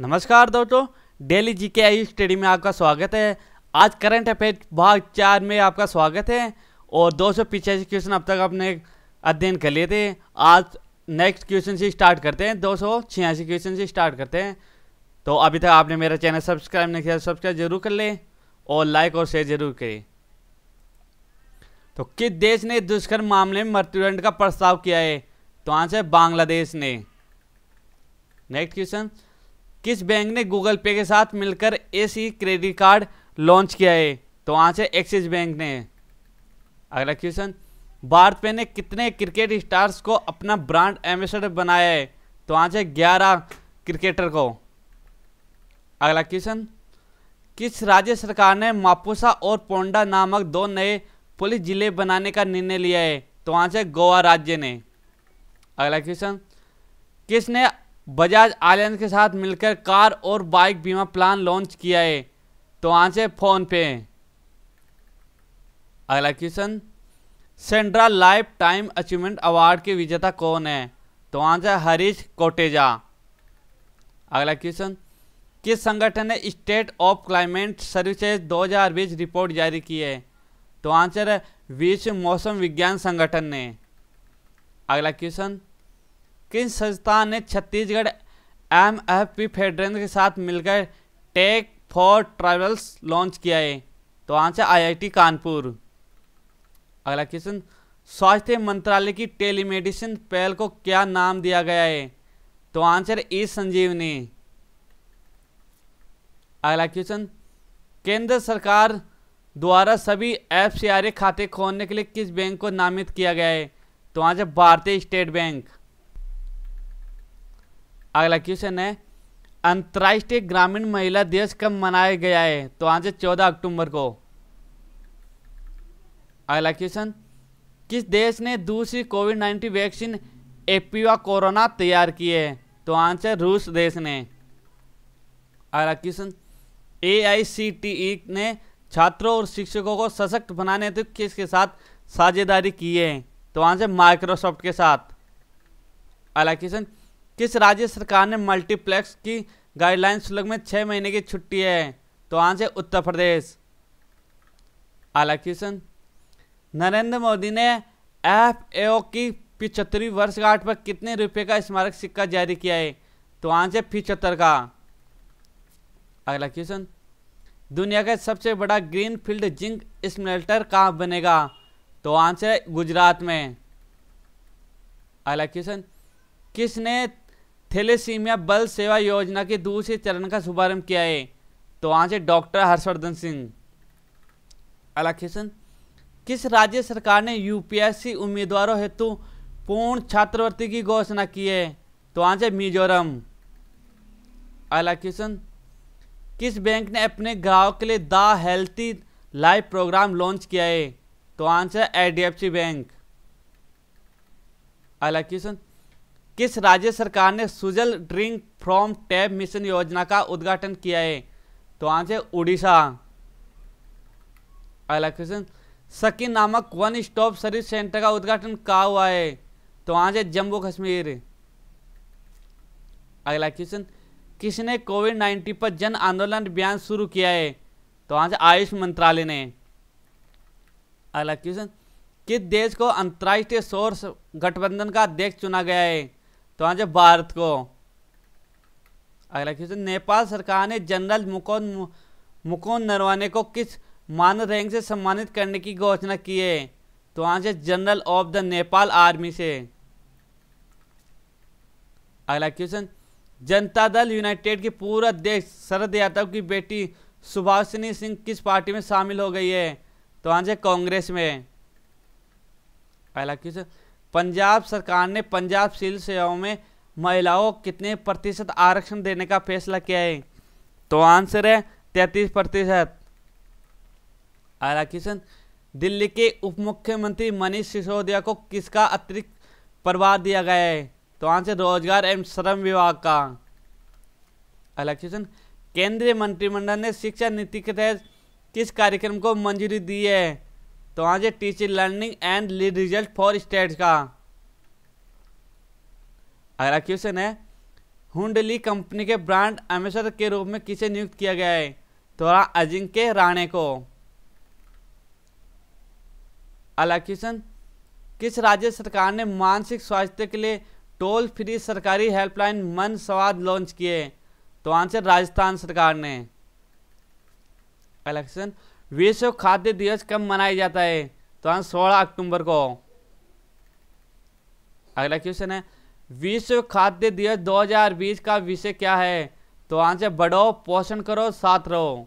नमस्कार दोस्तों daily GK के आई स्टडी में आपका स्वागत है आज करंट अफेयर भाग चार में आपका स्वागत है और दो सौ पिचासी क्वेश्चन अब तक आपने अध्ययन कर लिए थे आज नेक्स्ट क्वेश्चन से स्टार्ट करते हैं दो सौ छियासी क्वेश्चन से स्टार्ट करते हैं तो अभी तक आपने मेरा चैनल सब्सक्राइब नहीं किया सब्सक्राइब जरूर कर लें और लाइक और शेयर जरूर करें तो किस देश ने दुष्कर्म मामले में मृत्युदंड का प्रस्ताव किया है तो आंसर बांग्लादेश ने नेक्स्ट क्वेश्चन किस बैंक ने गूगल पे के साथ मिलकर एसी क्रेडिट कार्ड लॉन्च किया है तो वहाँ से एक्सिस बैंक ने अगला क्वेश्चन भारत पे ने कितने क्रिकेट स्टार्स को अपना ब्रांड एम्बेसडर बनाया है तो वहाँ से ग्यारह क्रिकेटर को अगला क्वेश्चन किस राज्य सरकार ने मापुसा और पोंडा नामक दो नए पुलिस जिले बनाने का निर्णय लिया है तो वहाँ से गोवा राज्य ने अगला क्वेश्चन किसने बजाज आलियन के साथ मिलकर कार और बाइक बीमा प्लान लॉन्च किया है तो आंसर फोन पे अगला क्वेश्चन सेंड्रा लाइफ टाइम अचीवमेंट अवार्ड के विजेता कौन है तो आंसर हरीश कोटेजा अगला क्वेश्चन किस संगठन ने state of climate services 2020 report जारी की है तो आंसर है विश्व मौसम विज्ञान संगठन ने अगला क्वेश्चन किस संस्था ने Chhattisgarh M F P federation के साथ मिलकर टेक फॉर ट्रेवल्स लॉन्च किया है तो आंसर आईआईटी कानपुर अगला क्वेश्चन स्वास्थ्य मंत्रालय की टेलीमेडिसिन पहल को क्या नाम दिया गया है तो आंसर ई संजीवनी अगला क्वेश्चन केंद्र सरकार द्वारा सभी एफ सी खाते खोलने के लिए किस बैंक को नामित किया गया है तो आंसर भारतीय स्टेट बैंक अगला क्वेश्चन है अंतर्राष्ट्रीय ग्रामीण महिला दिवस कब मनाया गया है तो आंसर चौदह अक्टूबर को अगला क्वेश्चन किस देश ने दूसरी Covid nineteen vaccine EpiVacCorona तैयार की है तो आंसर रूस देश ने अगला क्वेश्चन ए e ने छात्रों और शिक्षकों को सशक्त बनाने तक किसके साथ साझेदारी की है तो आंसर माइक्रोसॉफ्ट के साथ अगला क्वेश्चन किस राज्य सरकार ने मल्टीप्लेक्स की गाइडलाइन शुल्क में छः महीने की छुट्टी है तो आंसर उत्तर प्रदेश अगला क्वेश्चन नरेंद्र मोदी ने एफ ए की पिछहत्तरवीं वर्षगांठ पर कितने रुपए का स्मारक सिक्का जारी किया है तो आंसर पिछहत्तर का अगला क्वेश्चन दुनिया का सबसे बड़ा ग्रीन फील्ड जिंक स्मेल्टर कहाँ बनेगा तो आंसर गुजरात में अगला क्वेश्चन किसने थैलेसीमिया बल सेवा योजना के दूसरे चरण का शुभारंभ किया है तो आंसर डॉक्टर हर्षवर्धन सिंह अला क्वेश्चन किस राज्य सरकार ने यूपीएससी उम्मीदवारों हेतु पूर्ण छात्रवृत्ति की घोषणा की है तो आंसर मिजोरम अला क्वेश्चन किस बैंक ने अपने ग्राहक के लिए the healthy life programme launch किया है तो answer H D F C bank अला क्वेश्चन किस राज्य सरकार ने Sujal drink from tap mission योजना का उद्घाटन किया है तो आंसर उड़ीसा अगला क्वेश्चन सकी नामक वन स्टॉप सर्विस सेंटर का उद्घाटन कहा हुआ है तो आंसर जम्मू कश्मीर अगला क्वेश्चन किसने कोविड नाइन्टीन पर जन आंदोलन अभियान शुरू किया है तो आंसर आयुष मंत्रालय ने अगला क्वेश्चन किस देश को अंतर्राष्ट्रीय सौर गठबंधन का अध्यक्ष चुना गया है तो आज भारत को अगला क्वेश्चन नेपाल सरकार ने जनरल मुकुंद मुकुंद नरवाने को किस मान रैंक से सम्मानित करने की घोषणा की है तो आज general of the Nepal army से अगला क्वेश्चन जनता दल यूनाइटेड की पूरा देश शरद यादव की बेटी सुभाषिनी सिंह किस पार्टी में शामिल हो गई है तो आज कांग्रेस में अगला क्वेश्चन पंजाब सरकार ने पंजाब सिविल सेवाओं में महिलाओं को कितने प्रतिशत आरक्षण देने का फैसला किया है तो आंसर है तैतीस प्रतिशत अगला क्वेश्चन दिल्ली के उप मुख्यमंत्री मनीष सिसोदिया को किसका अतिरिक्त प्रभार दिया गया है तो आंसर रोजगार एवं श्रम विभाग का अगला क्वेश्चन केंद्रीय मंत्रिमंडल ने शिक्षा नीति के तहत किस कार्यक्रम को मंजूरी दी है तो वहाँ से teaching learning and result for state का अगला क्वेश्चन है हुडली कंपनी के ब्रांड एम्बेसडर के रूप में किसे नियुक्त किया गया है तो अजिंक्य राणे को अगला क्वेश्चन किस राज्य सरकार ने मानसिक स्वास्थ्य के लिए टोल फ्री सरकारी हेल्पलाइन मन स्वाद लॉन्च किए तो आंसर राजस्थान सरकार ने अगला क्वेश्चन विश्व खाद्य दिवस कब मनाया जाता है तो हाँ सोलह अक्टूबर को अगला क्वेश्चन है विश्व खाद्य दिवस 2020 का विषय क्या है तो आंसर बढ़ो पोषण करो साथ रहो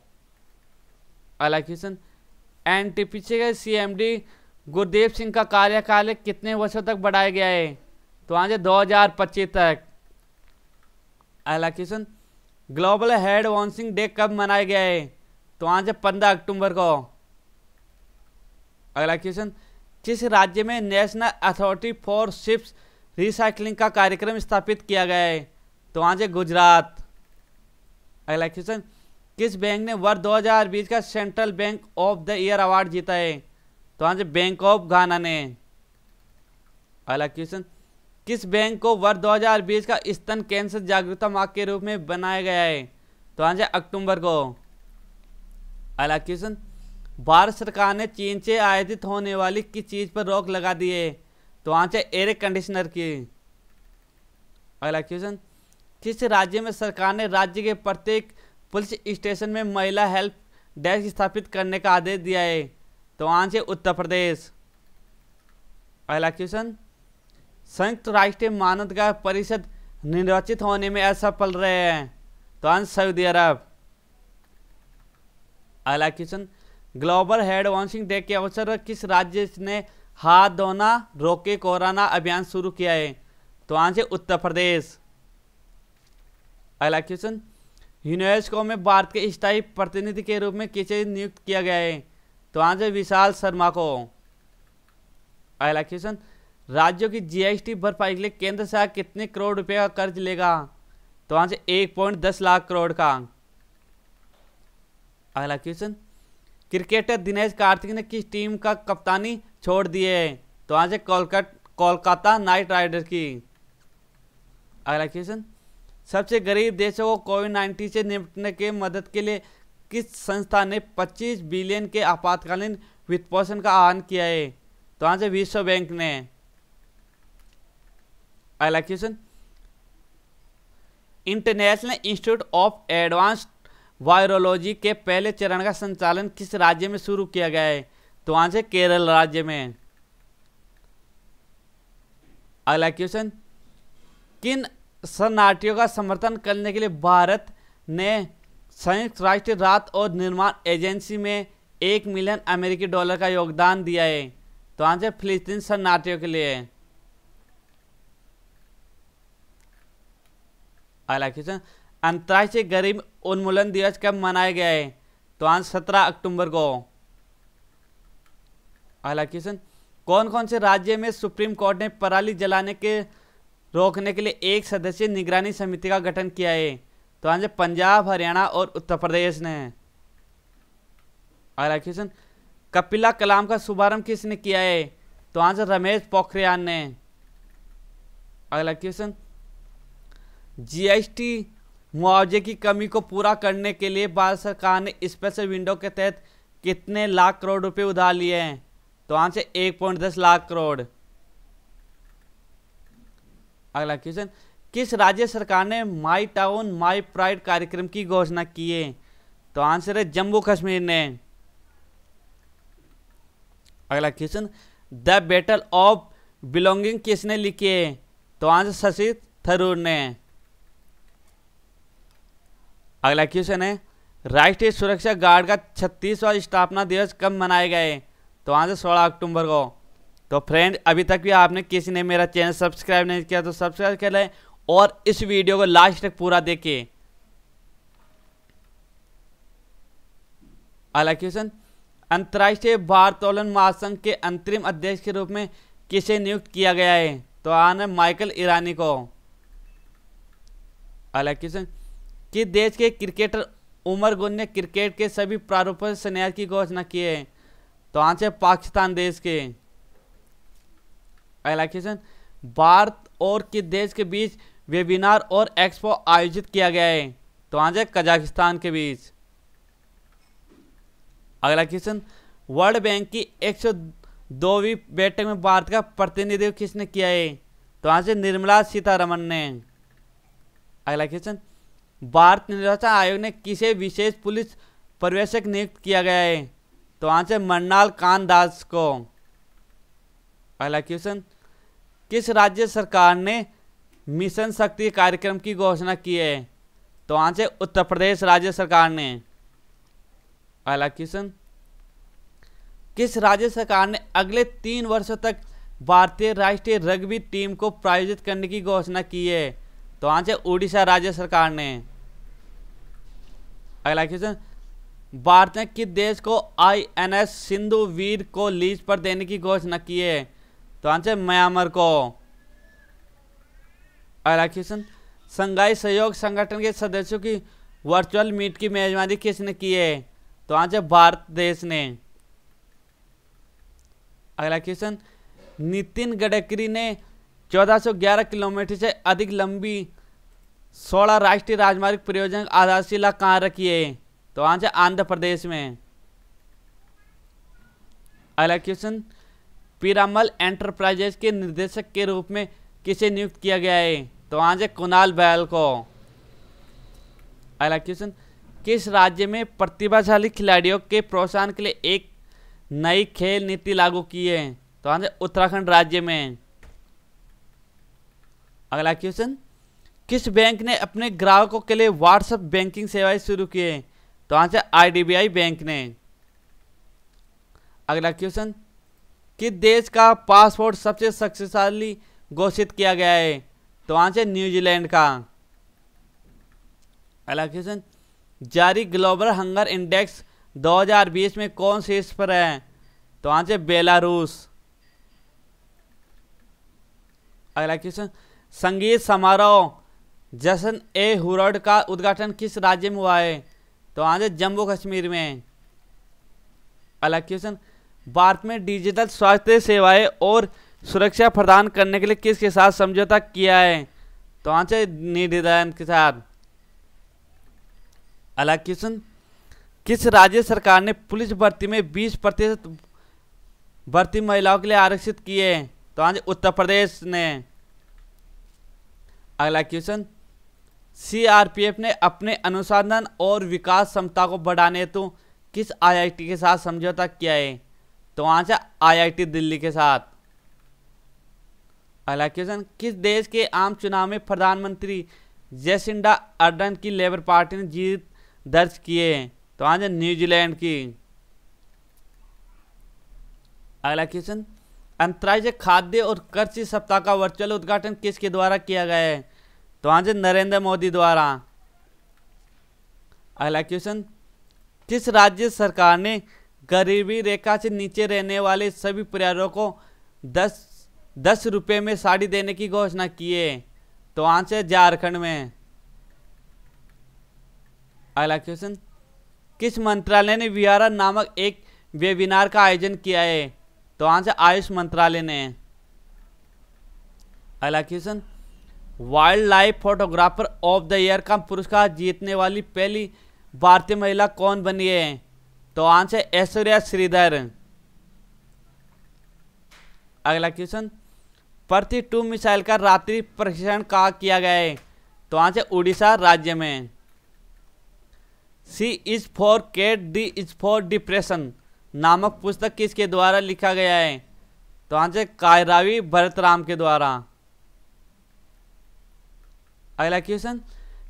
अगला क्वेश्चन सी के सीएमडी गुरदेव सिंह का कार्यकाल कितने वर्षों तक बढ़ाया गया है तो आंसर 2025 तक अगला question global handwashing day कब मनाया गया है तो आंसर पंद्रह अक्टूबर को अगला क्वेश्चन किस राज्य में national authority for ships recycling का कार्यक्रम स्थापित किया गया है तो है गुजरात अगला क्वेश्चन किस बैंक ने वर्ष 2020 का central bank of the year award जीता है तो आज बैंक ऑफ घाना ने अगला क्वेश्चन किस बैंक को वर्ष 2020 का स्तन कैंसर जागरूकता माह के रूप में बनाया गया है तो आज अक्टूबर को अगला क्वेश्चन भारत सरकार ने चीन से आयोजित होने वाली किस चीज़ पर रोक लगा दी है तो आंसर एयर कंडीशनर की अगला क्वेश्चन किस राज्य में सरकार ने राज्य के प्रत्येक पुलिस स्टेशन में महिला हेल्प डेस्क स्थापित करने का आदेश दिया है तो आंसर उत्तर प्रदेश अगला क्वेश्चन संयुक्त राष्ट्रीय मानवाधिकार परिषद निर्वाचित होने में असफल रहे हैं तो आंसर सऊदी अरब अगला question global handwashing day के अवसर पर किस राज्य ने हाथ धोना रोके कोराना अभियान शुरू किया है तो आंसर उत्तर प्रदेश अगला क्वेश्चन यूनेस्को में भारत के स्थायी प्रतिनिधि के रूप में किसे नियुक्त किया गया है तो आंसर विशाल शर्मा को अगला क्वेश्चन राज्यों की जीएसटी भरपाई के लिए केंद्र सरकार कितने करोड़ रुपए का कर्ज लेगा तो आंसर एक पॉइंट दस लाख करोड़ का अगला क्वेश्चन क्रिकेटर दिनेश कार्तिक ने किस टीम का कप्तानी छोड़ दिए तो आज कोलकाता कोलकाता नाइट राइडर की अगला क्वेश्चन सबसे गरीब देशों को कोविड नाइन्टीन से निपटने के मदद के लिए किस संस्था ने 25 बिलियन के आपातकालीन वित्त पोषण का आह्वान किया है तो आज विश्व बैंक ने अगला question international institute of advance virology के पहले चरण का संचालन किस राज्य में शुरू किया गया है तो आंसर केरल राज्य में अगला क्वेश्चन किन शरणार्थियों का समर्थन करने के लिए भारत ने संयुक्त राष्ट्र रात और निर्माण एजेंसी में एक मिलियन अमेरिकी डॉलर का योगदान दिया है तो आंसर फिलिस्तीन शरणार्थियों के लिए अगला क्वेश्चन अंतर्राष्ट्रीय गरीब उन्मूलन दिवस कब मनाया गया है तो आंसर सत्रह अक्टूबर को अगला क्वेश्चन कौन कौन से राज्य में सुप्रीम कोर्ट ने पराली जलाने के रोकने के लिए एक सदस्यीय निगरानी समिति का गठन किया है तो आंसर पंजाब हरियाणा और उत्तर प्रदेश ने अगला क्वेश्चन कपिला कलाम का शुभारंभ किसने किया है तो आंसर रमेश पोखरियाल ने अगला क्वेश्चन जीएसटी मुआवजे की कमी को पूरा करने के लिए भारत सरकार ने स्पेशल विंडो के तहत कितने लाख करोड़ रुपए उधार लिए हैं तो आंसर एक पॉइंट दस लाख करोड़ अगला क्वेश्चन किस राज्य सरकार ने माई टाउन माई प्राइड कार्यक्रम की घोषणा की है तो आंसर है जम्मू कश्मीर ने अगला question the battle of belonging किसने लिखी है तो आंसर शशि थरूर ने अगला क्वेश्चन है राष्ट्रीय सुरक्षा गार्ड का छत्तीसवा स्थापना दिवस कब मनाए गए तो वहाँ से सोलह अक्टूबर को तो फ्रेंड अभी तक भी आपने किसी ने मेरा चैनल सब्सक्राइब नहीं किया तो सब्सक्राइब कर लें और इस वीडियो को लास्ट तक पूरा देखें अगला क्वेश्चन अंतर्राष्ट्रीय भारतोलन महासंघ के अंतरिम अध्यक्ष के रूप में किसे नियुक्त किया गया है तो आना माइकल ईरानी को अगला क्वेश्चन कि देश के क्रिकेटर उमर गुन ने क्रिकेट के सभी प्रारूपों से संन्यास की घोषणा की है तो आंसर पाकिस्तान देश के अगला क्वेश्चन भारत और किस देश के बीच वेबिनार और एक्सपो आयोजित किया गया है तो आंसर कजाकिस्तान के बीच अगला क्वेश्चन वर्ल्ड बैंक की एक सौ दोवीं बैठक में भारत का प्रतिनिधित्व किसने किया है तो आंसर निर्मला सीतारमन ने अगला क्वेश्चन भारत निर्वाचन आयोग ने किसे विशेष पुलिस पर्यवेक्षक नियुक्त किया गया है तो आंसर मरनाल दास को अगला क्वेश्चन किस राज्य सरकार ने मिशन शक्ति कार्यक्रम की घोषणा की है तो आंसर उत्तर प्रदेश राज्य सरकार ने अगला क्वेश्चन किस राज्य सरकार ने अगले तीन वर्षों तक भारतीय राष्ट्रीय रग्बी टीम को प्रायोजित करने की घोषणा की है तो आंसर उड़ीसा राज्य सरकार ने अगला क्वेश्चन भारत ने किस देश को आईएनएस सिंधु वीर को लीज पर देने की घोषणा की है तो आंसर म्यांमार को अगला क्वेश्चन संघाई सहयोग संगठन के सदस्यों की वर्चुअल मीट की मेजबानी किसने की है तो आंसर भारत देश ने अगला क्वेश्चन नितिन गडकरी ने 1411 किलोमीटर से अधिक लंबी 16 राष्ट्रीय राजमार्ग परियोजना आधारशिला कहाँ रखी है तो आंसर आंध्र प्रदेश में अगला क्वेश्चन पिरामल एंटरप्राइजेस के निर्देशक के रूप में किसे नियुक्त किया गया है तो आंसर कुणाल बैल को अगला क्वेश्चन किस राज्य में प्रतिभाशाली खिलाड़ियों के प्रोत्साहन के लिए एक नई खेल नीति लागू की है तो आंसर उत्तराखंड राज्य में अगला क्वेश्चन किस बैंक ने अपने ग्राहकों के लिए व्हाट्सएप बैंकिंग सेवाएं शुरू किए तो आंसर आईडीबीआई बैंक ने अगला क्वेश्चन किस देश का पासपोर्ट सबसे शक्तिशाली घोषित किया गया है तो आंसर न्यूजीलैंड का अगला क्वेश्चन जारी ग्लोबल हंगर इंडेक्स 2020 में कौन से इस पर है तो आंसर बेलारूस अगला क्वेश्चन संगीत समारोह जश्न ए हुरड का उद्घाटन किस राज्य में हुआ है तो आज जम्मू कश्मीर में अगला क्वेश्चन भारत में डिजिटल स्वास्थ्य सेवाएं और सुरक्षा प्रदान करने के लिए किसके साथ समझौता किया है तो आंसर नीदरलैंड के साथ अगला क्वेश्चन किस राज्य सरकार ने पुलिस भर्ती में 20 प्रतिशत भर्ती महिलाओं के लिए आरक्षित किए तो आंसर उत्तर प्रदेश ने अगला क्वेश्चन सीआरपीएफ ने अपने अनुसंधान और विकास क्षमता को बढ़ाने हेतु तो किस आईआईटी के साथ समझौता किया है तो आंसर आईआईटी दिल्ली के साथ अगला क्वेश्चन किस देश के आम चुनाव में प्रधानमंत्री जैसिंडा अर्डन की लेबर पार्टी ने जीत दर्ज किए तो आंसर न्यूजीलैंड की अगला क्वेश्चन अंतर्राष्ट्रीय खाद्य और कृषि सप्ताह का वर्चुअल उद्घाटन किसके द्वारा किया गया है तो आज नरेंद्र मोदी द्वारा अगला क्वेश्चन किस राज्य सरकार ने गरीबी रेखा से नीचे रहने वाले सभी परिवारों को दस दस रुपये में साड़ी देने की घोषणा की है तो आंसर झारखंड में अगला क्वेश्चन किस मंत्रालय ने विहारा नामक एक वेबिनार का आयोजन किया है तो आंसर आयुष मंत्रालय ने अगला question wildlife photographer of the year का पुरस्कार जीतने वाली पहली भारतीय महिला कौन बनी है तो आंसर ऐश्वर्या श्रीधर अगला क्वेश्चन प्रति टू मिसाइल का रात्रि प्रशिक्षण कहा किया गया है तो आंसर उड़ीसा राज्य में C is for cat D is for depression नामक पुस्तक किसके द्वारा लिखा गया है तो आंसर कायरावी भरतराम के द्वारा अगला क्वेश्चन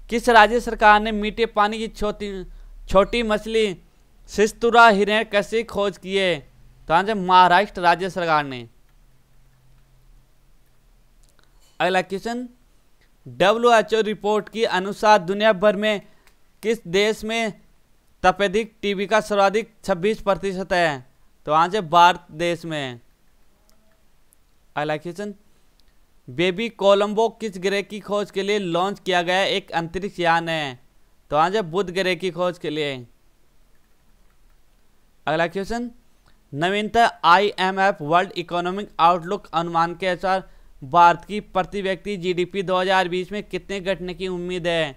किस राज्य सरकार ने मीठे पानी की छोटी छोटी मछली सिस्तुरा हिरण कैसे खोज किए तो आंसर महाराष्ट्र राज्य सरकार ने अगला question W H O report के अनुसार दुनिया भर में किस देश में तपेदिक टीबी का सर्वाधिक 26 प्रतिशत है तो आंसर भारत देश में अगला क्वेश्चन बेबी कोलंबो किस ग्रह की खोज के लिए लॉन्च किया गया एक अंतरिक्ष यान है तो आज है बुध ग्रह की खोज के लिए अगला क्वेश्चन नवीनतम आईएमएफ वर्ल्ड इकोनॉमिक आउटलुक अनुमान के अनुसार भारत की प्रति व्यक्ति जीडीपी 2020 में कितने घटने की उम्मीद है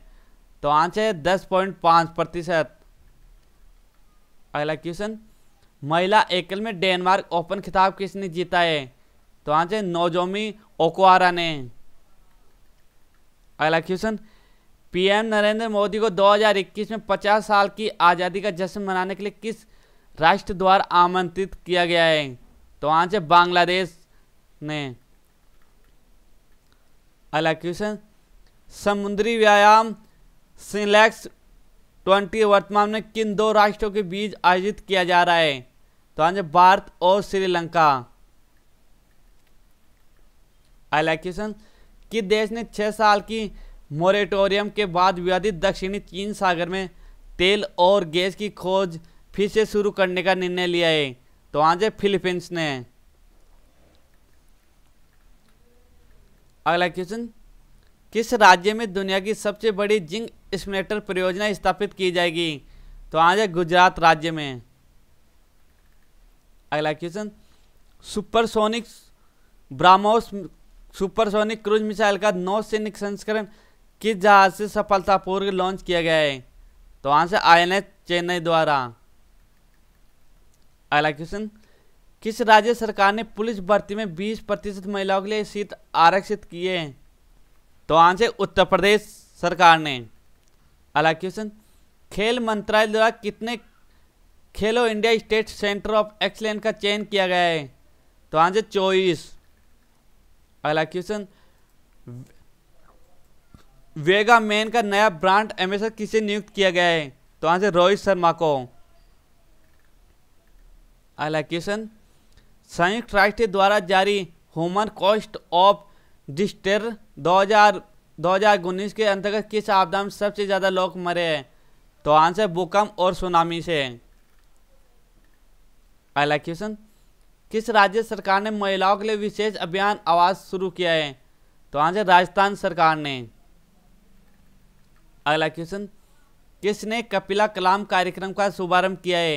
तो आंसर है दस पॉइंट पाँच प्रतिशत अगला क्वेश्चन महिला एकल में डेनमार्क ओपन खिताब किसने जीता है तो आज नौजोमी નોજોમી ओकवारा ने अगला क्वेश्चन पीएम नरेंद्र मोदी को 2021 में 50 साल की आज़ादी का जश्न मनाने के लिए किस राष्ट्र द्वारा आमंत्रित किया गया है तो आज बांग्लादेश ने अगला क्वेश्चन समुद्री व्यायाम सिलेक्स 20 वर्तमान में किन दो राष्ट्रों के बीच आयोजित किया जा रहा है तो आज भारत और श्रीलंका अगला क्वेश्चन कि देश ने छः साल की मोरेटोरियम के बाद विवादित दक्षिणी चीन सागर में तेल और गैस की खोज फिर से शुरू करने का निर्णय लिया है तो आज फिलीपींस ने अगला क्वेश्चन किस राज्य में दुनिया की सबसे बड़ी जिंक स्मेटर परियोजना स्थापित की जाएगी तो आज गुजरात राज्य में अगला question supersonic BrahMos supersonic cruise missile का नौ सैनिक संस्करण किस जहाज से सफलतापूर्वक लॉन्च किया गया है तो आंसर आई एन चेन्नई द्वारा अगला क्वेश्चन किस राज्य सरकार ने पुलिस भर्ती में 20 प्रतिशत महिलाओं के लिए सीट आरक्षित किए तो आंसर उत्तर प्रदेश सरकार ने अगला क्वेश्चन खेल मंत्रालय द्वारा कितने Khelo India state centre of excellence का चयन किया गया है तो आंसर चौबीस अगला क्वेश्चन वेगा मैन का नया ब्रांड एम्बेसडर किसे नियुक्त किया गया है तो आंसर रोहित शर्मा को अगला क्वेश्चन संयुक्त राष्ट्र द्वारा जारी ह्यूमन कॉस्ट ऑफ डिस्टर 2000 2019 के अंतर्गत किस आपदा में सबसे ज़्यादा लोग मरे हैं तो आंसर भूकंप और सुनामी से अगला क्वेश्चन किस राज्य सरकार ने महिलाओं के लिए विशेष अभियान आवास शुरू किया है तो आंसर राजस्थान सरकार ने अगला क्वेश्चन किसने कपिला कलाम कार्यक्रम का शुभारंभ किया है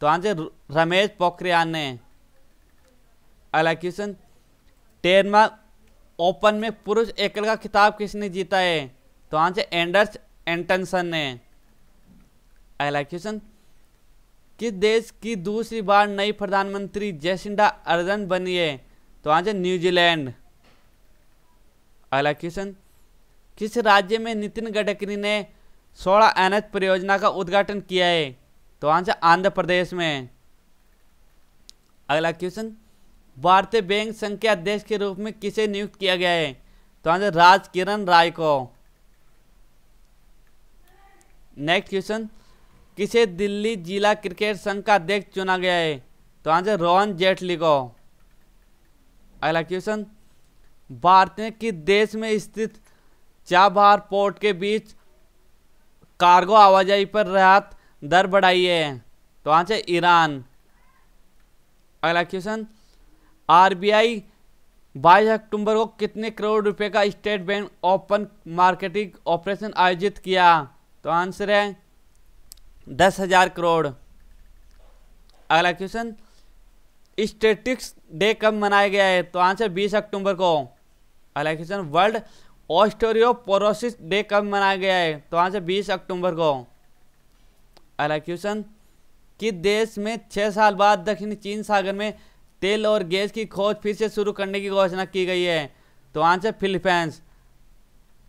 तो आंसर रमेश पोखरियाल ने अगला क्वेश्चन टेनमार्क ओपन में पुरुष एकल का खिताब किसने जीता है तो आंसर एंडर्स एंटनसन ने अगला क्वेश्चन किस देश की दूसरी बार नई प्रधानमंत्री जैसिंडा अर्जन बनी है तो आंसर न्यूजीलैंड अगला क्वेश्चन किस राज्य में नितिन गडकरी ने सोलह एन परियोजना का उद्घाटन किया है तो आंसर आंध्र प्रदेश में अगला क्वेश्चन भारतीय बैंक संघ के अध्यक्ष के रूप में किसे नियुक्त किया गया है तो आंसर राज किरण राय को नेक्स्ट क्वेश्चन किसे दिल्ली जिला क्रिकेट संघ का अध्यक्ष चुना गया है तो आंसर रोहन जेटली को अगला क्वेश्चन भारत में किस देश में स्थित चाबहार पोर्ट के बीच कार्गो आवाजाही पर राहत दर बढ़ाई है तो आंसर ईरान अगला क्वेश्चन आरबीआई 22 अक्टूबर को कितने करोड़ रुपए का state bank open marketing operation आयोजित किया तो आंसर है दस हजार करोड़ अगला क्वेश्चन स्टेटिक्स डे कब मनाया गया है तो आंसर बीस अक्टूबर को अगला क्वेश्चन वर्ल्ड ऑस्टोरियोपोरोसिस डे कब मनाया गया है तो आंसर बीस अक्टूबर को अगला क्वेश्चन कि देश में छः साल बाद दक्षिण चीन सागर में तेल और गैस की खोज फिर से शुरू करने की घोषणा की गई है तो आंसर फिलीपींस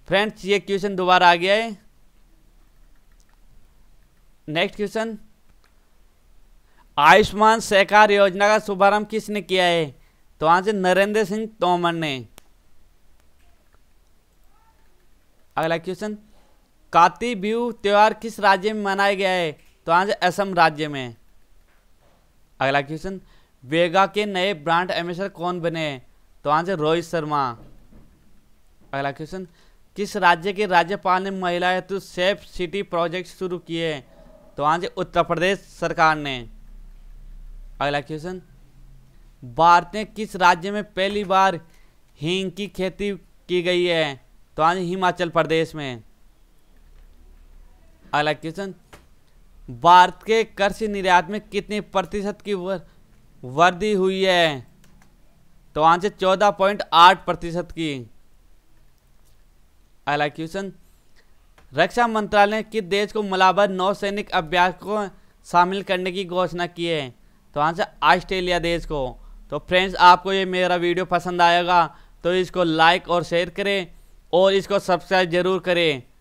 फ्रेंड्स ये क्वेश्चन दोबारा आ गया है नेक्स्ट क्वेश्चन आयुष्मान सहकार योजना का शुभारंभ किसने किया है तो आज नरेंद्र सिंह तोमर ने अगला क्वेश्चन काती बिहू त्यौहार किस राज्य में मनाया गया है तो आज असम राज्य में अगला क्वेश्चन वेगा के नए ब्रांड एम्बेसडर कौन बने तो आज रोहित शर्मा अगला क्वेश्चन किस राज्य के राज्यपाल ने महिला हेतु सेफ सिटी प्रोजेक्ट शुरू किए हैं तो आंसर उत्तर प्रदेश सरकार ने अगला क्वेश्चन भारत में किस राज्य में पहली बार हींग की खेती की गई है तो आज हिमाचल प्रदेश में अगला क्वेश्चन भारत के कृषि निर्यात में कितने प्रतिशत की वृद्धि हुई है तो आंसर चौदह पॉइंट आठ प्रतिशत की अगला क्वेश्चन रक्षा मंत्रालय ने किस देश को मलाबर नौसैनिक अभ्यास को शामिल करने की घोषणा की है तो आंसर ऑस्ट्रेलिया देश को तो फ्रेंड्स आपको ये मेरा वीडियो पसंद आएगा तो इसको लाइक और शेयर करें और इसको सब्सक्राइब ज़रूर करें